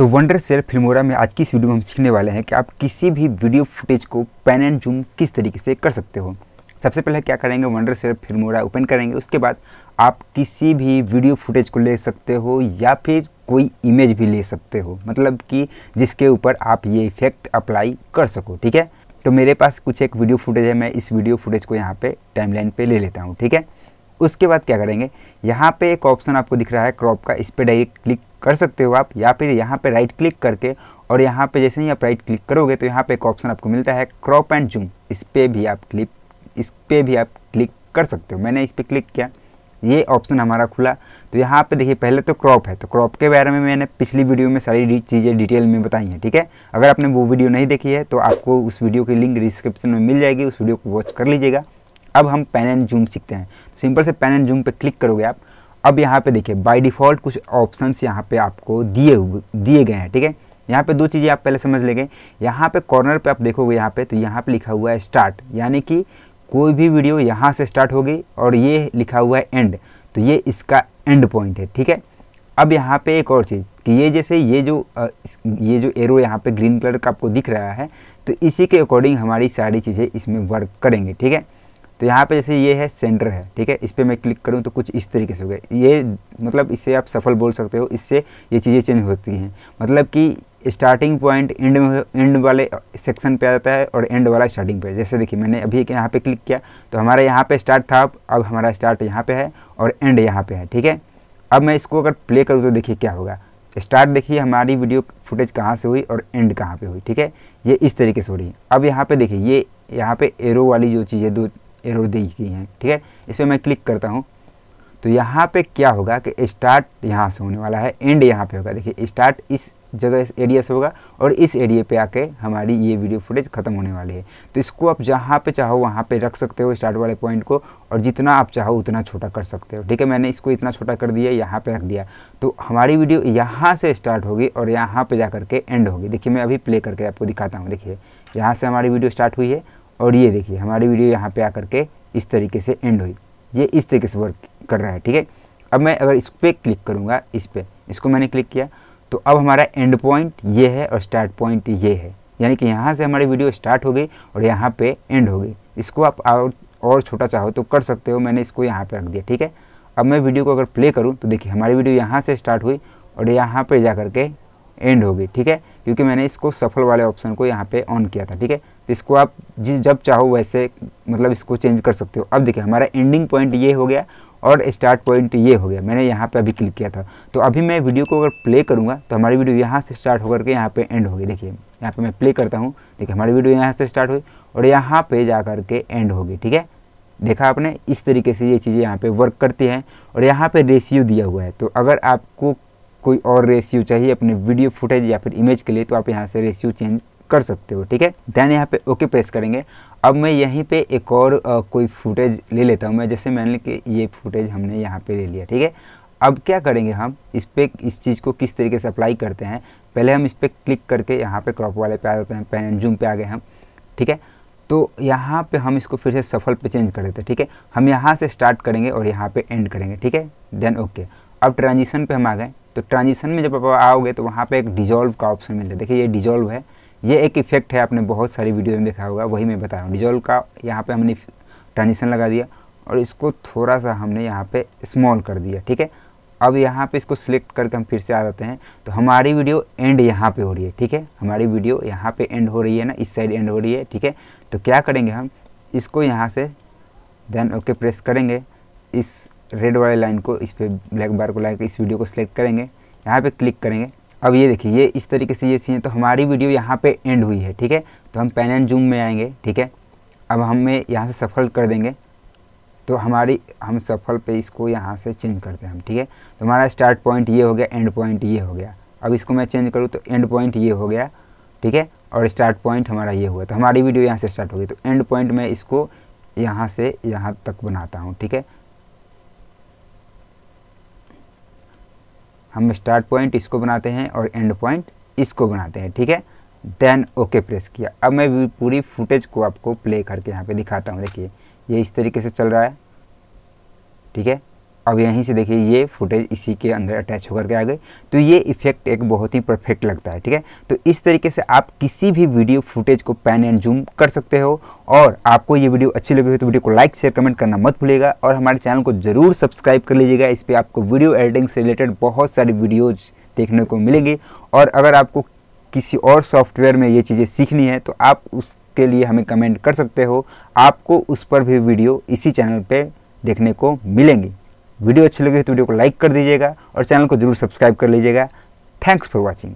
तो wonder cell Filmora में आज की इस वीडियो में हम सीखने वाले हैं कि आप किसी भी वीडियो फुटेज को पैन एंड जूम किस तरीके से कर सकते हो सबसे पहले क्या करेंगे वंडर सेल फिल्मोरा ओपन करेंगे उसके बाद आप किसी भी वीडियो फुटेज को ले सकते हो या फिर कोई इमेज भी ले सकते हो मतलब कि जिसके ऊपर आप ये इफेक्ट अप्लाई कर सको ठीक है तो मेरे पास कुछ एक वीडियो फुटेज है मैं इस वीडियो फुटेज को यहाँ पे टाइमलाइन पे ले लेता हूँ ठीक है उसके बाद क्या करेंगे यहाँ पे एक ऑप्शन आपको दिख रहा है क्रॉप का इस पर डायरेक्ट क्लिक कर सकते हो आप या फिर यहाँ पे राइट क्लिक करके और यहाँ पे जैसे ही आप राइट क्लिक करोगे तो यहाँ पे एक ऑप्शन आपको मिलता है क्रॉप एंड जूम इस पर भी आप क्लिक इस पर भी आप क्लिक कर सकते हो मैंने इस पर क्लिक किया ये ऑप्शन हमारा खुला तो यहाँ पे देखिए पहले तो क्रॉप है तो क्रॉप के बारे में मैंने पिछली वीडियो में सारी चीज़ें डिटेल में बताई हैं ठीक है अगर आपने वो वीडियो नहीं देखी है तो आपको उस वीडियो की लिंक डिस्क्रिप्शन में मिल जाएगी उस वीडियो को वॉच कर लीजिएगा अब हम पेन एंड जूम सीखते हैं तो सिंपल से पेन एंड जूम पर क्लिक करोगे आप अब यहाँ पे देखिए बाय डिफ़ॉल्ट कुछ ऑप्शंस यहाँ पे आपको दिए दिए गए हैं ठीक है यहाँ पे दो चीज़ें आप पहले समझ लेंगे यहाँ पे कॉर्नर पे आप देखोगे यहाँ पे तो यहाँ पे लिखा हुआ है स्टार्ट यानी कि कोई भी वीडियो यहाँ से स्टार्ट होगी और ये लिखा हुआ है एंड तो ये इसका एंड पॉइंट है ठीक है अब यहाँ पर एक और चीज़ कि ये जैसे ये जो ये जो एरो यहाँ पे ग्रीन कलर का आपको दिख रहा है तो इसी के अकॉर्डिंग हमारी सारी चीज़ें इसमें वर्क करेंगे ठीक है तो यहाँ पे जैसे ये है सेंटर है ठीक है इस पर मैं क्लिक करूँ तो कुछ इस तरीके से हो गया ये मतलब इससे आप सफल बोल सकते हो इससे ये चीज़ें चेंज होती हैं मतलब कि स्टार्टिंग पॉइंट एंड एंड वाले सेक्शन पे आ जाता है और एंड वाला स्टार्टिंग पे जैसे देखिए मैंने अभी यहाँ पे क्लिक किया तो हमारा यहाँ पे स्टार्ट था अब हमारा स्टार्ट यहाँ पे है और एंड यहाँ पे है ठीक है अब मैं इसको अगर प्ले करूँ तो देखिए क्या होगा स्टार्ट देखिए हमारी वीडियो फुटेज कहाँ से हुई और एंड कहाँ पर हुई ठीक है ये इस तरीके से हो रही है अब यहाँ पर देखिए ये यहाँ पर एरो वाली जो चीज़ें दो एरर दी गई हैं ठीक है इस पर मैं क्लिक करता हूँ तो यहाँ पे क्या होगा कि स्टार्ट यहाँ से होने वाला है एंड यहाँ पे होगा देखिए स्टार्ट इस जगह इस एरिया से होगा और इस एरिया पे आके हमारी ये वीडियो फुटेज ख़त्म होने वाली है तो इसको आप जहाँ पे चाहो वहाँ पे रख सकते हो स्टार्ट वाले पॉइंट को और जितना आप चाहो उतना छोटा कर सकते हो ठीक है मैंने इसको इतना छोटा कर दिया यहाँ पे रख दिया तो हमारी वीडियो यहाँ से स्टार्ट होगी और यहाँ पर जा के एंड होगी देखिए मैं अभी प्ले करके आपको दिखाता हूँ देखिए यहाँ से हमारी वीडियो स्टार्ट हुई है और ये देखिए हमारी वीडियो यहाँ पे आकर के इस तरीके से एंड हुई ये इस तरीके से वर्क कर रहा है ठीक है अब मैं अगर इस पर क्लिक करूँगा इस पर इसको मैंने क्लिक किया तो अब हमारा एंड पॉइंट ये है और स्टार्ट पॉइंट ये है यानी कि यहाँ से हमारी वीडियो स्टार्ट हो गई और यहाँ पे एंड हो गई इसको आप और, और छोटा चाहो तो कर सकते हो मैंने इसको यहाँ पे रख दिया ठीक है अब मैं वीडियो को अगर प्ले करूँ तो देखिए हमारी वीडियो यहाँ से स्टार्ट हुई और यहाँ पर जा कर के एंड हो गई ठीक है क्योंकि मैंने इसको सफल वाले ऑप्शन को यहाँ पे ऑन किया था ठीक है तो इसको आप जिस जब चाहो वैसे मतलब इसको चेंज कर सकते हो अब देखिए हमारा एंडिंग पॉइंट ये हो गया और स्टार्ट पॉइंट ये हो गया मैंने यहाँ पे अभी क्लिक किया था तो अभी मैं वीडियो को अगर प्ले करूँगा तो हमारी वीडियो यहाँ से स्टार्ट होकर के यहाँ पे एंड होगी देखिए यहाँ पे मैं प्ले करता हूँ देखिए हमारी वीडियो यहाँ से स्टार्ट हुई और यहाँ पे जा के एंड होगी ठीक है देखा आपने इस तरीके से ये चीज़ें यहाँ पे वर्क करती हैं और यहाँ पे रेशियो दिया हुआ है तो अगर आपको कोई और रेशियो चाहिए अपने वीडियो फुटेज या फिर इमेज के लिए तो आप यहाँ से रेशियो चेंज कर सकते हो ठीक है देन यहाँ पे ओके प्रेस करेंगे अब मैं यहीं पे एक और आ, कोई फुटेज ले लेता हूँ मैं जैसे मैंने कि ये फुटेज हमने यहाँ पे ले लिया ठीक है अब क्या करेंगे हम इस पर इस चीज़ को किस तरीके से अप्लाई करते हैं पहले हम इस पर क्लिक करके यहाँ पे क्रॉप वाले पे आ जाते हैं पेन एंड जूम पे आ गए हम ठीक है तो यहाँ पर हम इसको फिर से सफल पर चेंज कर देते हैं ठीक है हम यहाँ से स्टार्ट करेंगे और यहाँ पर एंड करेंगे ठीक है देन ओके अब ट्रांजिशन पर हम आ गए तो ट्रांजिशन में जब आप आओगे तो वहाँ पे एक डिजॉल्व का ऑप्शन मिलता है देखिए ये डिजॉल्व है ये एक इफेक्ट है आपने बहुत सारी वीडियो में देखा होगा वही मैं बता रहा हूँ डिजोल्व का यहाँ पे हमने ट्रांजिशन लगा दिया और इसको थोड़ा सा हमने यहाँ पे स्मॉल कर दिया ठीक है अब यहाँ पे इसको सिलेक्ट करके हम फिर से आ जाते हैं तो हमारी वीडियो एंड यहाँ पे हो रही है ठीक है हमारी वीडियो यहाँ पे एंड हो रही है ना इस साइड एंड हो रही है ठीक है तो क्या करेंगे हम इसको यहाँ से देन ओके प्रेस करेंगे इस रेड वाले लाइन को इस पर ब्लैक बार को लाकर इस वीडियो को सिलेक्ट करेंगे यहाँ पे क्लिक करेंगे अब ये देखिए ये इस तरीके से ये सीन है तो हमारी वीडियो यहाँ पे एंड हुई है ठीक है तो हम पेन एंड जूम में आएंगे ठीक है अब हमें यहाँ से सफल कर देंगे तो हमारी हम सफल पे इसको यहाँ से चेंज करते हैं हम ठीक है तो हमारा स्टार्ट पॉइंट ये हो गया एंड पॉइंट ये हो गया अब इसको मैं चेंज करूँ तो एंड पॉइंट ये हो गया ठीक है और स्टार्ट पॉइंट हमारा ये हुआ तो हमारी वीडियो यहाँ से स्टार्ट हो गई तो एंड पॉइंट मैं इसको यहाँ से यहाँ तक बनाता हूँ ठीक है हम स्टार्ट पॉइंट इसको बनाते हैं और एंड पॉइंट इसको बनाते हैं ठीक है देन ओके प्रेस किया अब मैं पूरी फुटेज को आपको प्ले करके यहाँ पे दिखाता हूँ देखिए ये इस तरीके से चल रहा है ठीक है अब यहीं से देखिए ये फुटेज इसी के अंदर अटैच होकर के आ गई तो ये इफेक्ट एक बहुत ही परफेक्ट लगता है ठीक है तो इस तरीके से आप किसी भी वीडियो फुटेज को पैन एंड जूम कर सकते हो और आपको ये वीडियो अच्छी लगी हो तो वीडियो को लाइक शेयर कमेंट करना मत भूलिएगा और हमारे चैनल को ज़रूर सब्सक्राइब कर लीजिएगा इस पर आपको वीडियो एडिटिंग से रिलेटेड बहुत सारी वीडियोज़ देखने को मिलेंगी और अगर आपको किसी और सॉफ्टवेयर में ये चीज़ें सीखनी है तो आप उसके लिए हमें कमेंट कर सकते हो आपको उस पर भी वीडियो इसी चैनल पर देखने को मिलेंगी वीडियो अच्छी लगी तो वीडियो को लाइक कर दीजिएगा और चैनल को जरूर सब्सक्राइब कर लीजिएगा थैंक्स फॉर वॉचिंग